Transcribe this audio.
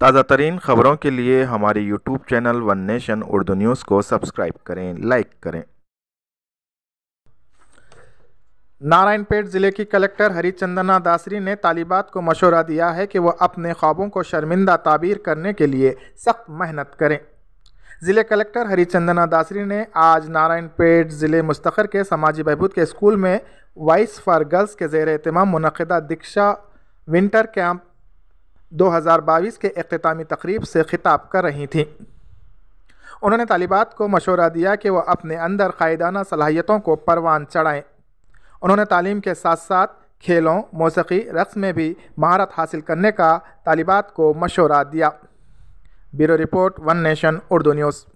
ताज़ा तरीन ख़बरों के लिए हमारे YouTube channel one nation Urdu news को सब्सक्राइब करें लाइक करें नारायणपेट ज़िले की कलेक्टर हरिचंदना दासरी ने तालिबात को मशवरा दिया है कि वह अपने ख्वाबों को शर्मिंदा ताबीर करने के लिए सख्त मेहनत करें ज़िले कलेक्टर हरिचंदना दासरी ने आज नारायणपेट ज़िले मुस्तखर के समाजी बहबूद के स्कूल में वाइस फॉर गर्ल्स के जेर अहतमाम मनदा दीक्षा विंटर कैंप 2022 के अख्तामी तकरीब से खिताब कर रही थीं उन्होंने तालिबात को मशवरा दिया कि वह अपने अंदर कायदाना सलाहियतों को परवान चढ़ाएँ उन्होंने तालीम के साथ साथ खेलों मौसी रक्स में भी महारत हासिल करने का तालिबात को मशवरा दिया bureau report one nation Urdu news